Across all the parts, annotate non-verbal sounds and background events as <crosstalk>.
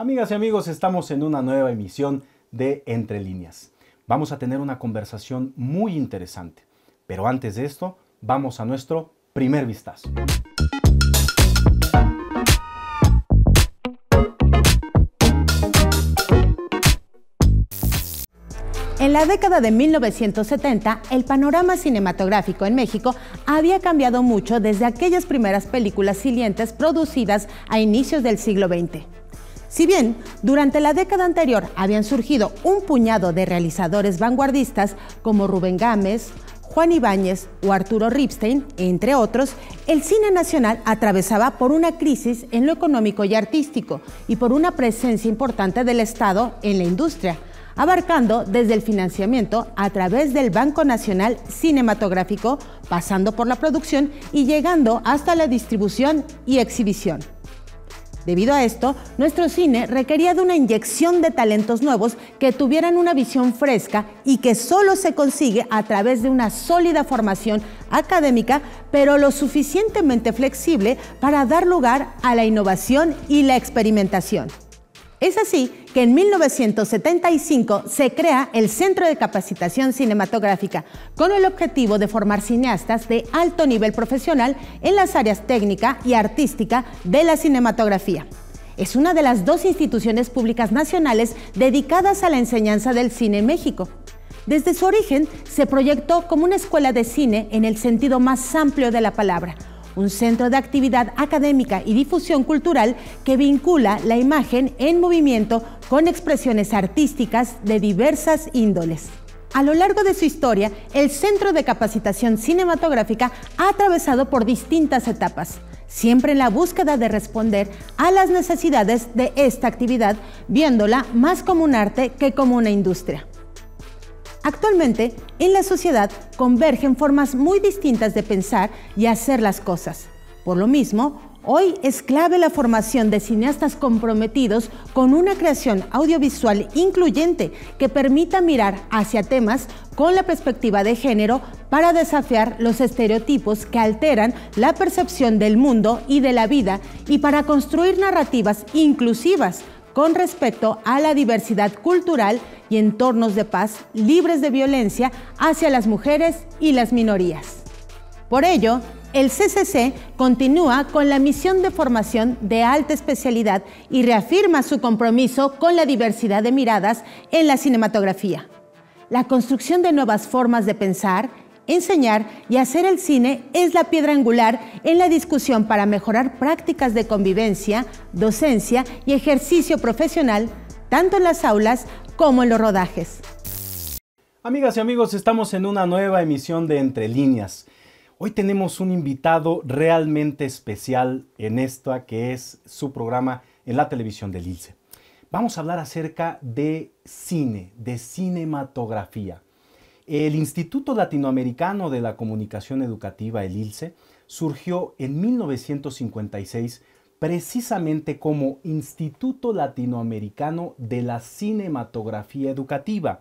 Amigas y amigos, estamos en una nueva emisión de Entre líneas. Vamos a tener una conversación muy interesante, pero antes de esto, vamos a nuestro primer vistazo. En la década de 1970, el panorama cinematográfico en México había cambiado mucho desde aquellas primeras películas silientes producidas a inicios del siglo XX. Si bien durante la década anterior habían surgido un puñado de realizadores vanguardistas como Rubén Gámez, Juan Ibáñez o Arturo Ripstein, entre otros, el cine nacional atravesaba por una crisis en lo económico y artístico y por una presencia importante del Estado en la industria, abarcando desde el financiamiento a través del Banco Nacional Cinematográfico, pasando por la producción y llegando hasta la distribución y exhibición. Debido a esto, nuestro cine requería de una inyección de talentos nuevos que tuvieran una visión fresca y que solo se consigue a través de una sólida formación académica, pero lo suficientemente flexible para dar lugar a la innovación y la experimentación. Es así que en 1975 se crea el Centro de Capacitación Cinematográfica con el objetivo de formar cineastas de alto nivel profesional en las áreas técnica y artística de la cinematografía. Es una de las dos instituciones públicas nacionales dedicadas a la enseñanza del cine en México. Desde su origen se proyectó como una escuela de cine en el sentido más amplio de la palabra, un centro de actividad académica y difusión cultural que vincula la imagen en movimiento con expresiones artísticas de diversas índoles. A lo largo de su historia, el Centro de Capacitación Cinematográfica ha atravesado por distintas etapas, siempre en la búsqueda de responder a las necesidades de esta actividad, viéndola más como un arte que como una industria. Actualmente, en la sociedad convergen formas muy distintas de pensar y hacer las cosas. Por lo mismo, hoy es clave la formación de cineastas comprometidos con una creación audiovisual incluyente que permita mirar hacia temas con la perspectiva de género para desafiar los estereotipos que alteran la percepción del mundo y de la vida y para construir narrativas inclusivas con respecto a la diversidad cultural y entornos de paz libres de violencia hacia las mujeres y las minorías. Por ello, el CCC continúa con la misión de formación de alta especialidad y reafirma su compromiso con la diversidad de miradas en la cinematografía. La construcción de nuevas formas de pensar, enseñar y hacer el cine es la piedra angular en la discusión para mejorar prácticas de convivencia, docencia y ejercicio profesional, tanto en las aulas como en los rodajes. Amigas y amigos, estamos en una nueva emisión de Entre Líneas. Hoy tenemos un invitado realmente especial en esta que es su programa en la televisión del Ilse. Vamos a hablar acerca de cine, de cinematografía. El Instituto Latinoamericano de la Comunicación Educativa, el ILCE, surgió en 1956 precisamente como Instituto Latinoamericano de la Cinematografía Educativa.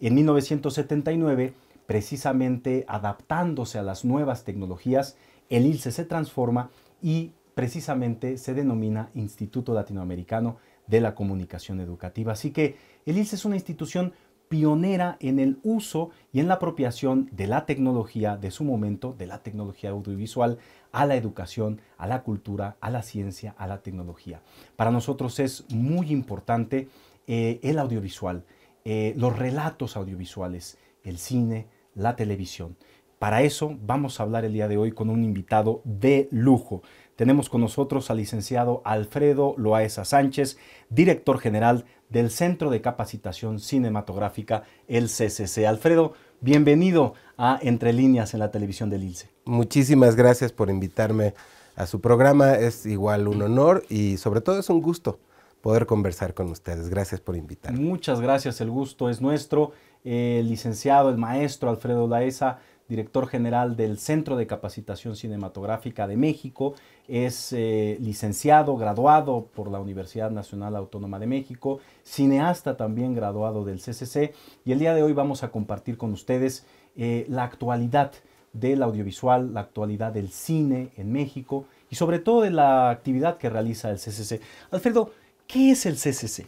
En 1979, precisamente adaptándose a las nuevas tecnologías, el ILCE se transforma y precisamente se denomina Instituto Latinoamericano de la Comunicación Educativa. Así que el ILCE es una institución pionera en el uso y en la apropiación de la tecnología de su momento, de la tecnología audiovisual, a la educación, a la cultura, a la ciencia, a la tecnología. Para nosotros es muy importante eh, el audiovisual, eh, los relatos audiovisuales, el cine, la televisión. Para eso vamos a hablar el día de hoy con un invitado de lujo. Tenemos con nosotros al licenciado Alfredo Loaesa Sánchez, director general del Centro de Capacitación Cinematográfica, el CCC. Alfredo, bienvenido a Entre Líneas en la televisión del ILCE. Muchísimas gracias por invitarme a su programa. Es igual un honor y sobre todo es un gusto poder conversar con ustedes. Gracias por invitarme. Muchas gracias, el gusto es nuestro. El licenciado, el maestro Alfredo Laesa director general del Centro de Capacitación Cinematográfica de México, es eh, licenciado, graduado por la Universidad Nacional Autónoma de México, cineasta también graduado del CCC, y el día de hoy vamos a compartir con ustedes eh, la actualidad del audiovisual, la actualidad del cine en México y sobre todo de la actividad que realiza el CCC. Alfredo, ¿qué es el CCC?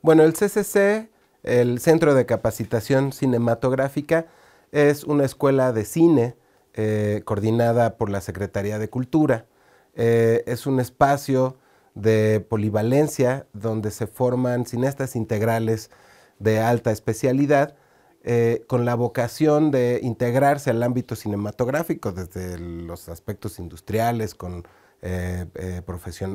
Bueno, el CCC, el Centro de Capacitación Cinematográfica, es una escuela de cine eh, coordinada por la Secretaría de Cultura. Eh, es un espacio de polivalencia donde se forman cineastas integrales de alta especialidad eh, con la vocación de integrarse al ámbito cinematográfico desde los aspectos industriales, con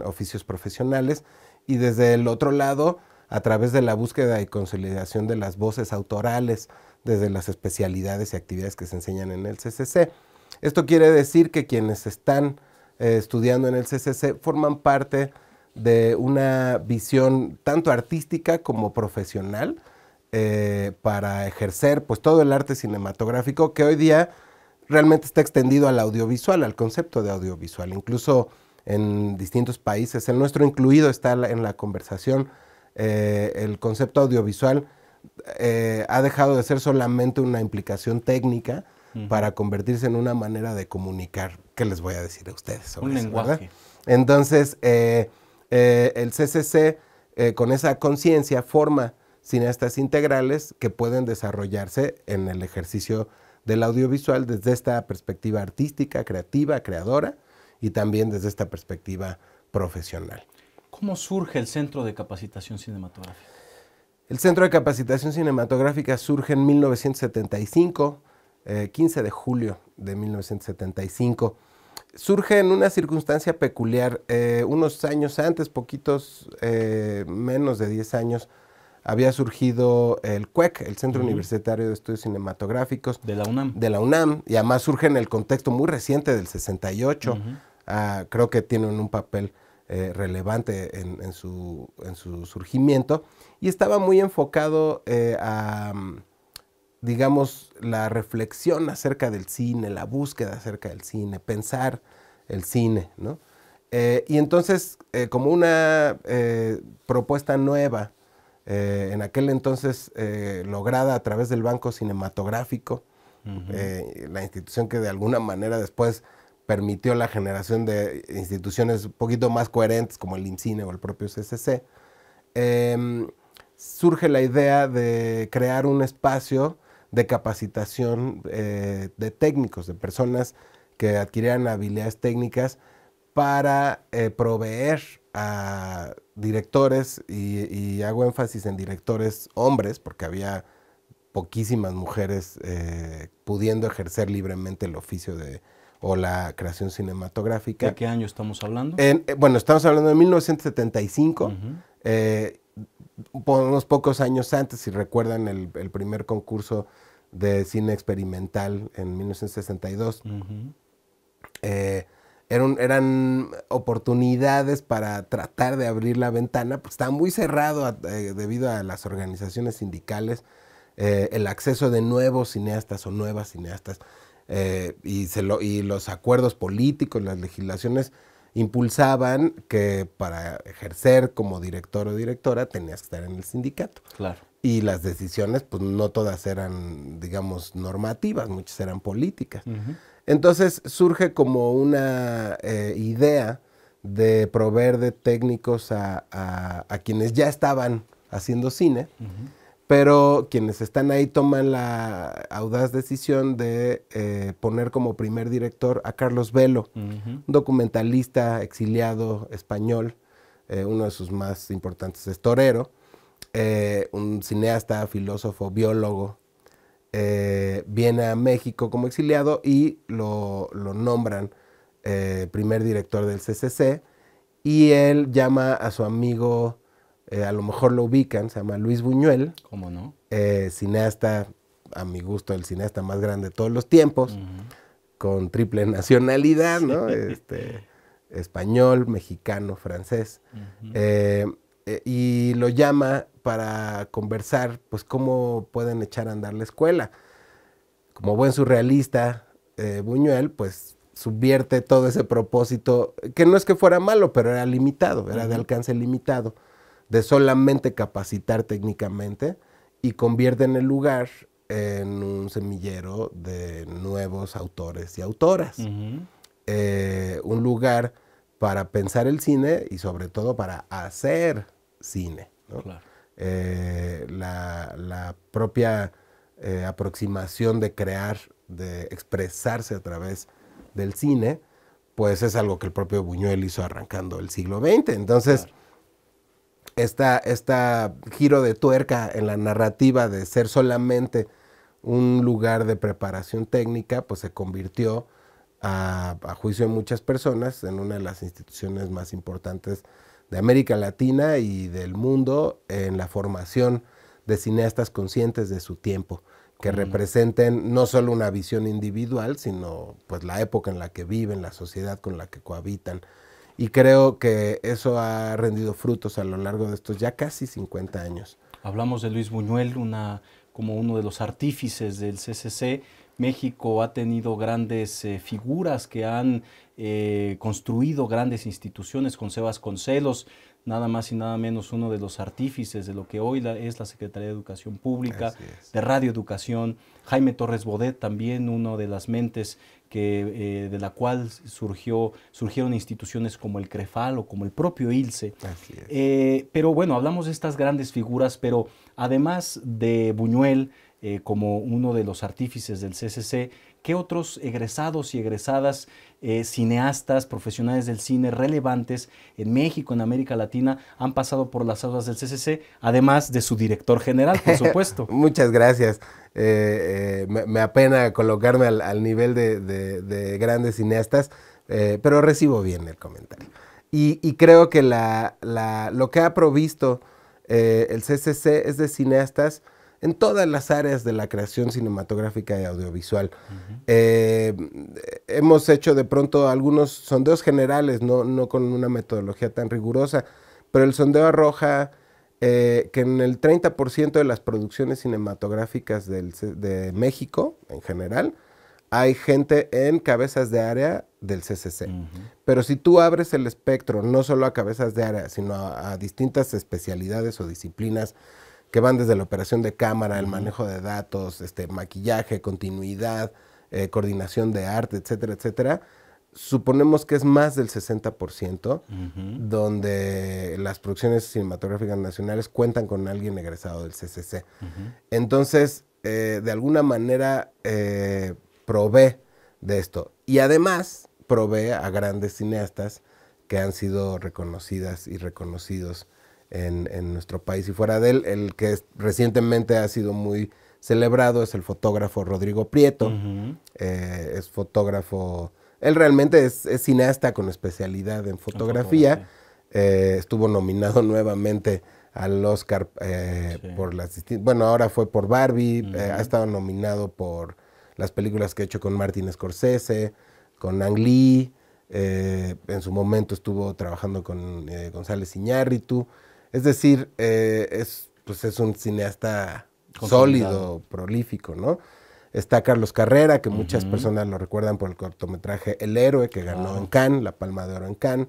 oficios profesionales y desde el otro lado a través de la búsqueda y consolidación de las voces autorales desde las especialidades y actividades que se enseñan en el CCC. Esto quiere decir que quienes están eh, estudiando en el CCC forman parte de una visión tanto artística como profesional eh, para ejercer pues todo el arte cinematográfico que hoy día realmente está extendido al audiovisual, al concepto de audiovisual. Incluso en distintos países, el nuestro incluido está en la conversación, eh, el concepto audiovisual eh, ha dejado de ser solamente una implicación técnica para convertirse en una manera de comunicar. ¿Qué les voy a decir a ustedes? Sobre Un lenguaje. Entonces, eh, eh, el CCC con esa conciencia forma cineastas integrales que pueden desarrollarse en el ejercicio del audiovisual desde esta perspectiva artística, creativa, creadora y también desde esta perspectiva profesional. ¿Cómo surge el Centro de Capacitación Cinematográfica? El Centro de Capacitación Cinematográfica surge en 1975, 15 eh, de julio de 1975. Surge en una circunstancia peculiar. Eh, unos años antes, poquitos eh, menos de 10 años, había surgido el CUEC, e el Centro Universitario de Estudios Cinematográficos. De la UNAM. De la UNAM, y además surge en el contexto muy reciente del 68. Ah, creo que tienen un papel eh, relevante en, su, surgimiento y estaba muy enfocado eh, a, mm, digamos, la reflexión acerca del cine, la búsqueda acerca del cine, pensar el cine, ¿no? Eh, y entonces, como una propuesta nueva, en aquel entonces lograda a través del Banco Cinematográfico, la institución que de alguna manera después permitió la generación de instituciones un poquito más coherentes como el INCINE o el propio CCC, em, surge la idea de crear un espacio de capacitación eh, de técnicos, de personas que adquirieran habilidades técnicas para eh, proveer a directores, y, hago énfasis en directores hombres, porque había poquísimas mujeres eh, pudiendo ejercer libremente el oficio de o la creación cinematográfica. ¿De qué año estamos hablando? Eh, bueno, estamos hablando de 1975. Eh, unos pocos años antes, si recuerdan el, primer concurso de cine experimental en 1962. Eh, eran, oportunidades para tratar de abrir la ventana, pues está muy cerrado debido a las organizaciones sindicales, el acceso de nuevos cineastas o nuevas cineastas. Eh, y, se lo, y los acuerdos políticos, las legislaciones impulsaban que para ejercer como director o directora tenías que estar en el sindicato. Claro. Y las decisiones, pues no todas eran, digamos, normativas, muchas eran políticas. Entonces surge como una eh, idea de proveer de técnicos a, quienes ya estaban haciendo cine pero quienes están ahí toman la audaz decisión de eh, poner como primer director a Carlos Velo, un documentalista exiliado español, eh, uno de sus más importantes es Torero, eh, un cineasta, filósofo, biólogo, viene a México como exiliado y lo nombran primer director del CCC y él llama a su amigo eh, a lo mejor lo ubican, se llama Luis Buñuel. ¿Cómo no? Eh, cineasta, a mi gusto, el cineasta más grande de todos los tiempos, con triple nacionalidad, ¿no? este, español, mexicano, francés. Eh, y lo llama para conversar, pues, cómo pueden echar a andar la escuela. Como buen surrealista, Buñuel, pues subvierte todo ese propósito, que no es que fuera malo, pero era limitado, era de alcance limitado de solamente capacitar técnicamente y convierten el lugar en un semillero de nuevos autores y autoras. Eh, un lugar para pensar el cine y sobre todo para hacer cine. Eh, la, propia eh, aproximación de crear, de expresarse a través del cine, pues es algo que el propio Buñuel hizo arrancando el siglo XX. Entonces, esta, giro de tuerca en la narrativa de ser solamente un lugar de preparación técnica, pues se convirtió a, juicio de muchas personas en una de las instituciones más importantes de América Latina y del mundo en la formación de cineastas conscientes de su tiempo, que mm. representen no solo una visión individual, sino pues la época en la que viven, la sociedad con la que cohabitan, y creo que eso ha rendido frutos a lo largo de estos ya casi 50 años. Hablamos de Luis Buñuel, una, como uno de los artífices del CCC. México ha tenido grandes eh, figuras que han eh, construido grandes instituciones con Sebas Concelos, nada más y nada menos uno de los artífices de lo que hoy es la Secretaría de Educación Pública, de Radio Educación, Jaime Torres Bodet también, uno de las mentes que, eh, de la cual surgió, surgieron instituciones como el CREFAL o como el propio ILSE. Eh, pero bueno, hablamos de estas grandes figuras, pero además de Buñuel eh, como uno de los artífices del CCC, ¿Qué otros egresados y egresadas, eh, cineastas, profesionales del cine relevantes en México, en América Latina, han pasado por las aulas del CCC, además de su director general, por <laughs> supuesto? Muchas gracias. Eh, eh, me, apena colocarme al, nivel de, grandes cineastas, pero recibo bien el comentario. Y, creo que lo que ha provisto el CCC es de cineastas en todas las áreas de la creación cinematográfica y audiovisual. Eh, hemos hecho de pronto algunos sondeos generales, no, con una metodología tan rigurosa, pero el sondeo arroja eh, que en el 30% de las producciones cinematográficas de México en general, hay gente en cabezas de área del CCC. Pero si tú abres el espectro no solo a cabezas de área, sino a distintas especialidades o disciplinas, que van desde la operación de cámara, el manejo de datos, este, maquillaje, continuidad, eh, coordinación de arte, etcétera, etcétera, suponemos que es más del 60%, donde las producciones cinematográficas nacionales cuentan con alguien egresado del CCC. Entonces, eh, de alguna manera, eh, provee de esto. Y además, provee a grandes cineastas que han sido reconocidas y reconocidos en, nuestro país y fuera de él. El que recientemente ha sido muy celebrado es el fotógrafo Rodrigo Prieto. Eh, es fotógrafo. Él realmente es, cineasta con especialidad en fotografía. Eh, estuvo nominado <laughs> nuevamente al Oscar eh, por las Bueno, ahora fue por Barbie. ha estado nominado por las películas que ha hecho con Martin Scorsese, con Ang Lee. en su momento estuvo trabajando con González Iñárritu. Es decir, eh, es, pues es un cineasta sólido, prolífico, ¿no? Está Carlos Carrera, que muchas personas lo recuerdan por el cortometraje El Héroe, que ganó en Cannes, La Palma de Oro en Cannes.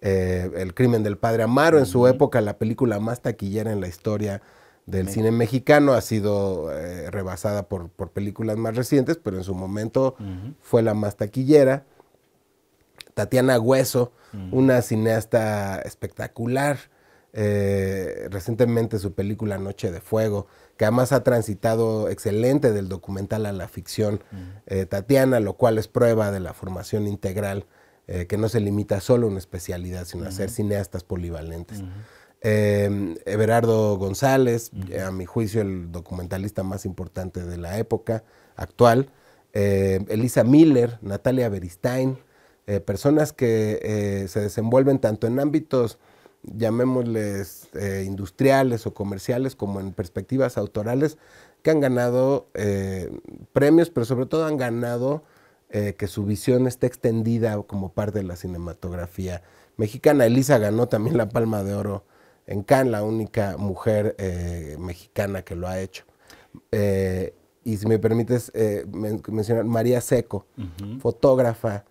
Eh, el crimen del padre Amaro, en su época la película más taquillera en la historia del cine mexicano, ha sido eh, rebasada por, por, películas más recientes, pero en su momento fue la más taquillera. Tatiana Hueso, una cineasta espectacular, eh, recientemente su película Noche de Fuego, que además ha transitado excelente del documental a la ficción, eh, Tatiana, lo cual es prueba de la formación integral, eh, que no se limita solo a una especialidad, sino a ser cineastas polivalentes. Em, Everardo González, a mi juicio el documentalista más importante de la época actual, em, Elisa Miller, Natalia Beristain, personas que se desenvuelven tanto en ámbitos llamémosles eh, industriales o comerciales, como en perspectivas autorales, que han ganado eh, premios, pero sobre todo han ganado eh, que su visión esté extendida como parte de la cinematografía mexicana. Elisa ganó también la Palma de Oro en Cannes, la única mujer mexicana que lo ha hecho. y si me permites mencionar, María Seco, fotógrafa,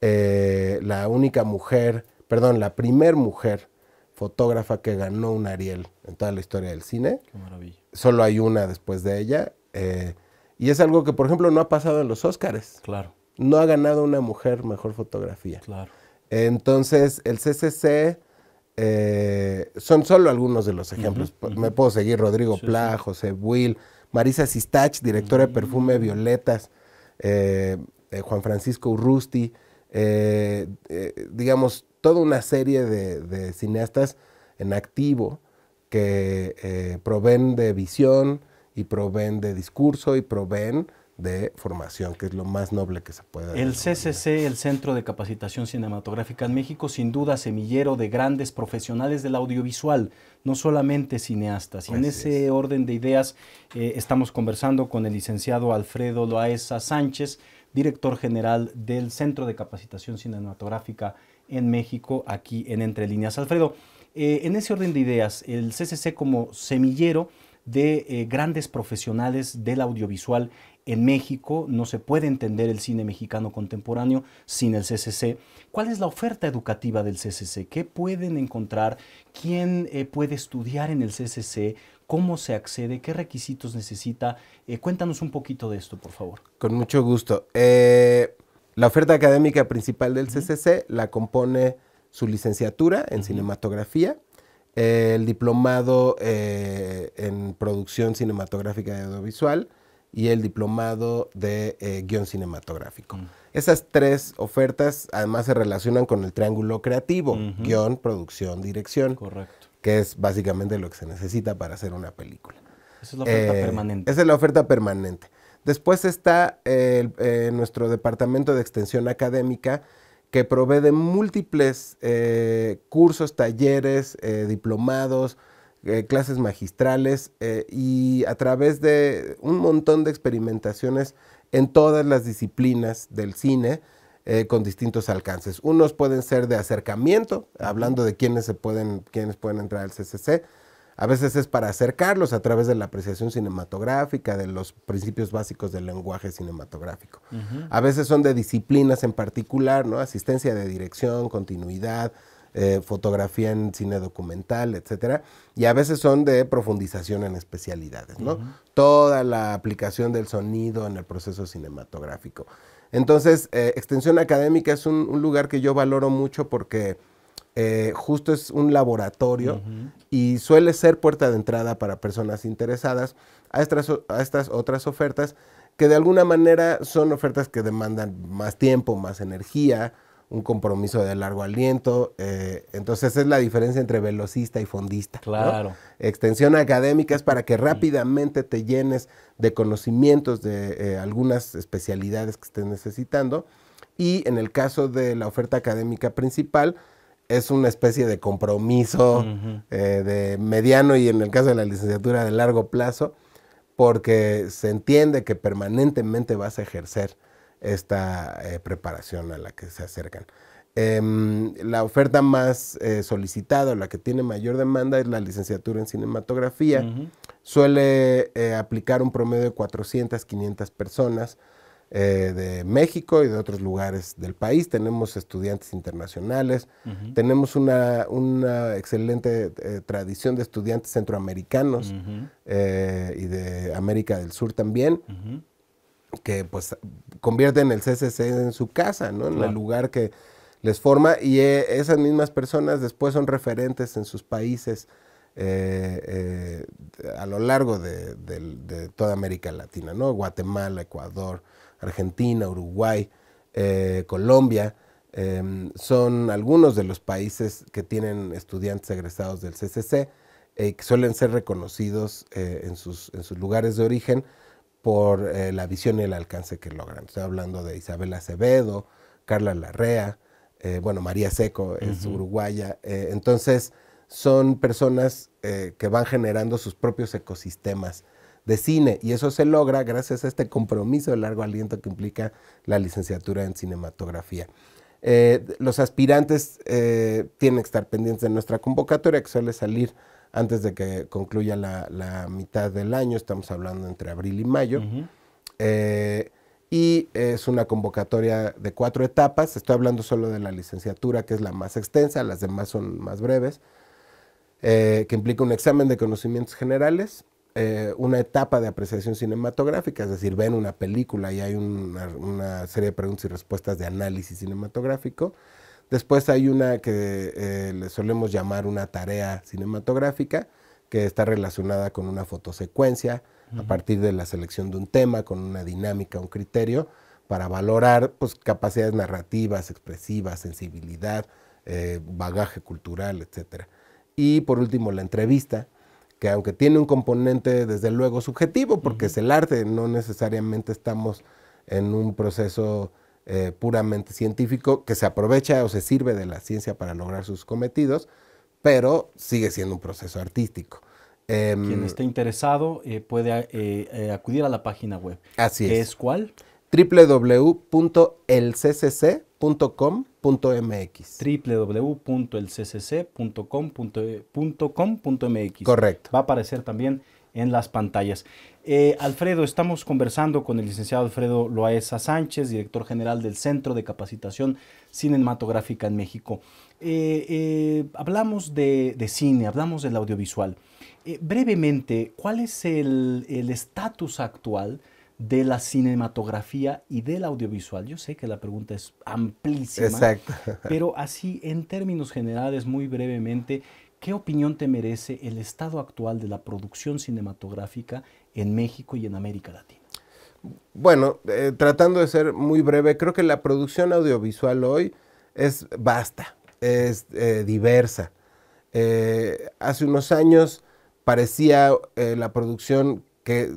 la única mujer, perdón, la primer mujer fotógrafa que ganó un Ariel en toda la historia del cine. Qué maravilla. Solo hay una después de ella. Eh, y es algo que, por ejemplo, no ha pasado en los Oscars, Claro. No ha ganado una mujer mejor fotografía. Claro. Entonces, el CCC eh, son solo algunos de los ejemplos. Me puedo seguir Rodrigo Pla, José Will, Marisa Sistach, directora de mm. Perfume Violetas, eh, Juan Francisco Urrusti. digamos, toda una serie de, cineastas en activo que eh, proveen de visión y proveen de discurso y proveen de formación, que es lo más noble que se puede. El CCC, el Centro de Capacitación Cinematográfica en México, sin duda semillero de grandes profesionales del audiovisual, no solamente cineastas. y en ese orden de ideas eh, estamos conversando con el licenciado Alfredo Loaesa Sánchez, director general del Centro de Capacitación Cinematográfica en México, aquí en Entre Líneas. Alfredo, eh, en ese orden de ideas, el CCC como semillero de eh, grandes profesionales del audiovisual en México, no se puede entender el cine mexicano contemporáneo sin el CCC. ¿Cuál es la oferta educativa del CCC? ¿Qué pueden encontrar? ¿Quién eh, puede estudiar en el CCC? ¿Cómo se accede? ¿Qué requisitos necesita? cuéntanos un poquito de esto, por favor. Con mucho gusto. La oferta académica principal del CCC la compone su licenciatura en cinematografía, el diplomado eh, en producción cinematográfica y audiovisual y el diplomado de eh, guión cinematográfico. Esas tres ofertas además se relacionan con el triángulo creativo, guión, producción, dirección, Correcto. que es básicamente lo que se necesita para hacer una película. Esa es la oferta eh, permanente. Esa es la oferta permanente. Después está eh, nuestro departamento de extensión académica que provee múltiples eh, cursos, talleres, eh, diplomados, clases magistrales y a través de un montón de experimentaciones en todas las disciplinas del cine con distintos alcances. Unos pueden ser de acercamiento, hablando de quiénes, se pueden, quiénes pueden entrar al CCC, a veces es para acercarlos a través de la apreciación cinematográfica, de los principios básicos del lenguaje cinematográfico. A veces son de disciplinas en particular, ¿no? Asistencia de dirección, continuidad, eh, fotografía en cine documental, etcétera, y a veces son de profundización en especialidades, ¿no? Toda la aplicación del sonido en el proceso cinematográfico. Entonces, eh, extensión académica es un, lugar que yo valoro mucho porque eh, justo es un laboratorio y suele ser puerta de entrada para personas interesadas a estas, a estas otras ofertas que de alguna manera son ofertas que demandan más tiempo, más energía, un compromiso de largo aliento. Eh, entonces es la diferencia entre velocista y fondista. Claro. Extensión académica es para que rápidamente te llenes de conocimientos de eh, algunas especialidades que estés necesitando. Y en el caso de la oferta académica principal, es una especie de compromiso eh, de mediano y en el caso de la licenciatura de largo plazo, porque se entiende que permanentemente vas a ejercer esta eh, preparación a la que se acercan. Em, la oferta más eh, solicitada, la que tiene mayor demanda, es la licenciatura en cinematografía. Suele aplicar un promedio de 400, 500 personas eh, de México y de otros lugares del país, tenemos estudiantes internacionales, tenemos una, excelente eh, tradición de estudiantes centroamericanos eh, y de América del Sur también, que pues convierten el CCC en su casa, En el lugar que les forma y esas mismas personas después son referentes en sus países. a lo largo de, de, toda América Latina, ¿no? Guatemala, Ecuador, Argentina, Uruguay, eh, Colombia, em, son algunos de los países que tienen estudiantes egresados del CCC, y eh, que suelen ser reconocidos eh, en sus, lugares de origen por la visión y el alcance que logran. Estoy hablando de Isabel Acevedo, Carla Larrea, bueno, María Seco es uruguaya. entonces, son personas que van generando sus propios ecosistemas de cine y eso se logra gracias a este compromiso de largo aliento que implica la licenciatura en cinematografía. Eh, los aspirantes eh, tienen que estar pendientes de nuestra convocatoria que suele salir antes de que concluya la, mitad del año, estamos hablando entre abril y mayo. Eh, y es una convocatoria de cuatro etapas, estoy hablando solo de la licenciatura que es la más extensa, las demás son más breves, que implica un examen de conocimientos generales, eh, una etapa de apreciación cinematográfica, es decir, ven una película y hay una, serie de preguntas y respuestas de análisis cinematográfico. Después hay una que eh, le solemos llamar una tarea cinematográfica, que está relacionada con una fotosecuencia, a partir de la selección de un tema, con una dinámica, un criterio, para valorar pues, capacidades narrativas, expresivas, sensibilidad, eh, bagaje cultural, etc. Y por último, la entrevista, que aunque tiene un componente desde luego subjetivo, porque es el arte, no necesariamente estamos en un proceso eh, puramente científico que se aprovecha o se sirve de la ciencia para lograr sus cometidos, pero sigue siendo un proceso artístico. Quien em, esté interesado eh, puede eh, acudir a la página web. Así es. ¿Es cuál? www.elccc.com.mx. www.elccc.com.mx. E, Correcto. Va a aparecer también en las pantallas. Eh, Alfredo, estamos conversando con el licenciado Alfredo Loaesa Sánchez, director general del Centro de Capacitación Cinematográfica en México. Eh, eh, hablamos de, de, cine, hablamos del audiovisual. brevemente, ¿cuál es el estatus actual? de la cinematografía y del audiovisual? Yo sé que la pregunta es amplísima, Exacto. <laughs> pero así en términos generales, muy brevemente, ¿qué opinión te merece el estado actual de la producción cinematográfica en México y en América Latina? Bueno, eh, tratando de ser muy breve, creo que la producción audiovisual hoy es vasta, es eh, diversa. Eh, hace unos años parecía la producción que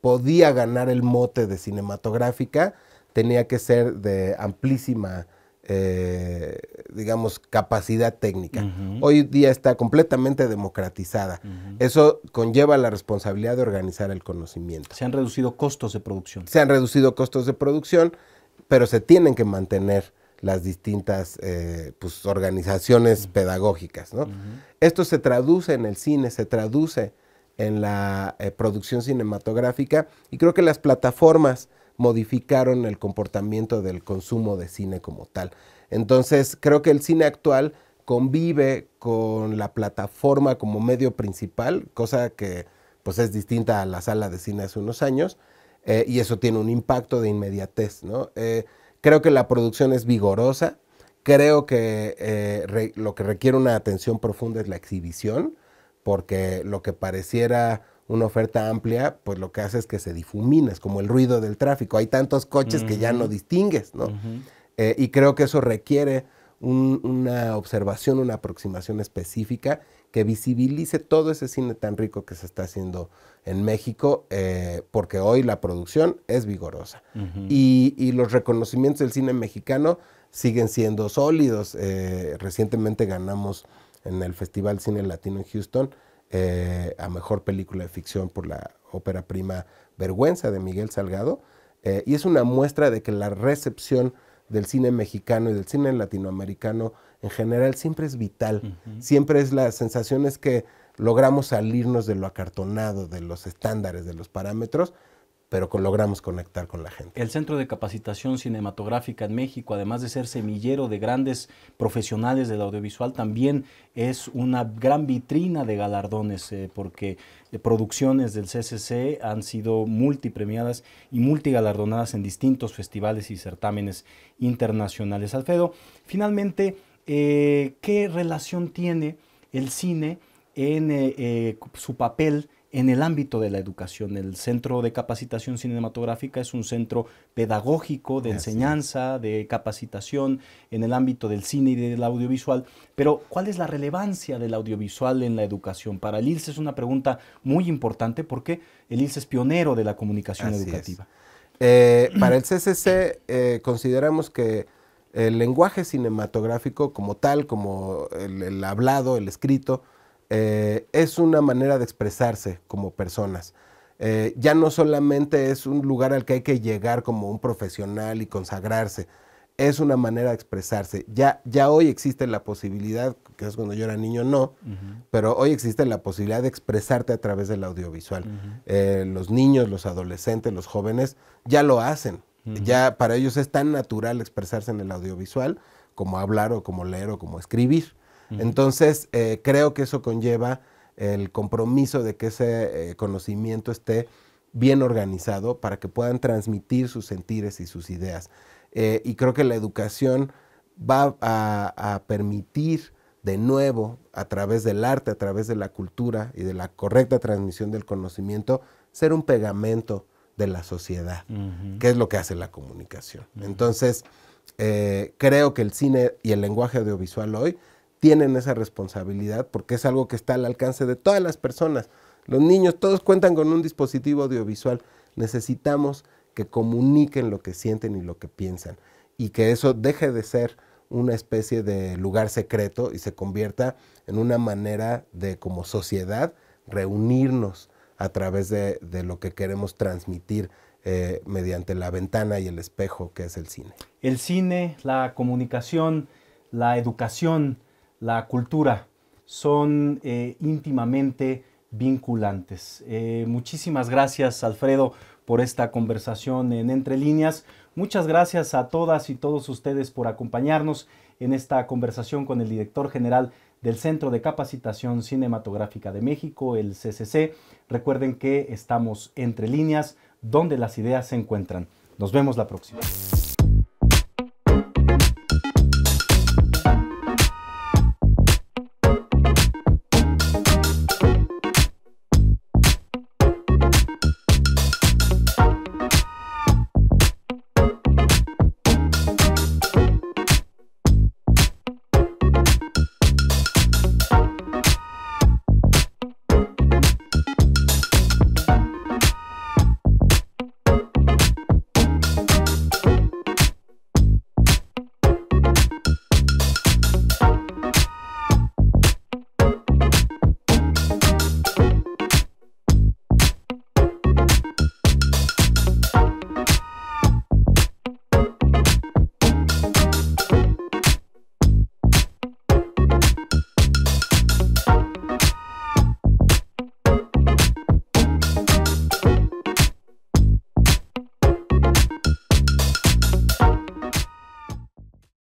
podía ganar el mote de cinematográfica, tenía que ser de amplísima, eh, digamos, capacidad técnica. Hoy día está completamente democratizada. Eso conlleva la responsabilidad de organizar el conocimiento. Se han reducido costos de producción. Se han reducido costos de producción, pero se tienen que mantener las distintas eh, pues, organizaciones pedagógicas. Esto se traduce en el cine, se traduce en la eh, producción cinematográfica y creo que las plataformas modificaron el comportamiento del consumo de cine como tal. Entonces creo que el cine actual convive con la plataforma como medio principal, cosa que pues es distinta a la sala de cine hace unos años, eh, y eso tiene un impacto de inmediatez. Eh, creo que la producción es vigorosa, creo que lo que requiere una atención profunda es la exhibición, porque lo que pareciera una oferta amplia, pues lo que hace es que se difumina, es como el ruido del tráfico. Hay tantos coches que ya no distingues, ¿no? Eh, y creo que eso requiere una observación, una aproximación específica que visibilice todo ese cine tan rico que se está haciendo en México, eh, porque hoy la producción es vigorosa. y, los reconocimientos del cine mexicano siguen siendo sólidos. Eh, recientemente ganamos en el Festival Cine Latino en Houston eh, a Mejor Película de Ficción por la ópera prima Vergüenza de Miguel Salgado. Eh, y es una muestra de que la recepción del cine mexicano y del cine latinoamericano en general siempre es vital, siempre es sensación es que logramos salirnos de lo acartonado, de los estándares, de los parámetros pero logramos conectar con la gente. El Centro de Capacitación Cinematográfica en México, además de ser semillero de grandes profesionales del audiovisual, también es una gran vitrina de galardones, eh, porque eh, producciones del CCC han sido multipremiadas y multigalardonadas en distintos festivales y certámenes internacionales. Alfredo, finalmente, eh, ¿qué relación tiene el cine en su papel? en el ámbito de la educación. El Centro de Capacitación Cinematográfica es un centro pedagógico de enseñanza, de capacitación en el ámbito del cine y del audiovisual. Pero, ¿cuál es la relevancia del audiovisual en la educación? Para el ILSE es una pregunta muy importante porque el ILSE es pionero de la comunicación educativa. Eh, para el CCC eh, consideramos que el lenguaje cinematográfico como tal, como el hablado, el escrito, eh, es una manera de expresarse como personas. Eh, ya no solamente es un lugar al que hay que llegar como un profesional y consagrarse, es una manera de expresarse. Ya, ya hoy existe la posibilidad, que es cuando yo era niño no, pero hoy existe la posibilidad de expresarte a través del audiovisual. Eh, los niños, los adolescentes, los jóvenes ya lo hacen. Ya para ellos es tan natural expresarse en el audiovisual como hablar o como leer o como escribir. Entonces, eh, creo que eso conlleva el compromiso de que ese eh, conocimiento esté bien organizado para que puedan transmitir sus sentires y sus ideas. Eh, y creo que la educación va a, permitir de nuevo, a través del arte, a través de la cultura y de la correcta transmisión del conocimiento, ser un pegamento de la sociedad, que es lo que hace la comunicación. Entonces, creo que el cine y el lenguaje audiovisual hoy tienen esa responsabilidad porque es algo que está al alcance de todas las personas. Los niños, todos cuentan con un dispositivo audiovisual. Necesitamos que comuniquen lo que sienten y lo que piensan y que eso deje de ser una especie de lugar secreto y se convierta en una manera de como sociedad reunirnos a través de, lo que queremos transmitir eh, mediante la ventana y el espejo que es el cine. El cine, la comunicación, la educación, la cultura son eh, íntimamente vinculantes. Eh, muchísimas gracias, Alfredo, por esta conversación en Entre Líneas. Muchas gracias a todas y todos ustedes por acompañarnos en esta conversación con el director general del Centro de Capacitación Cinematográfica de México, el CCC. Recuerden que estamos entre líneas, donde las ideas se encuentran. Nos vemos la próxima.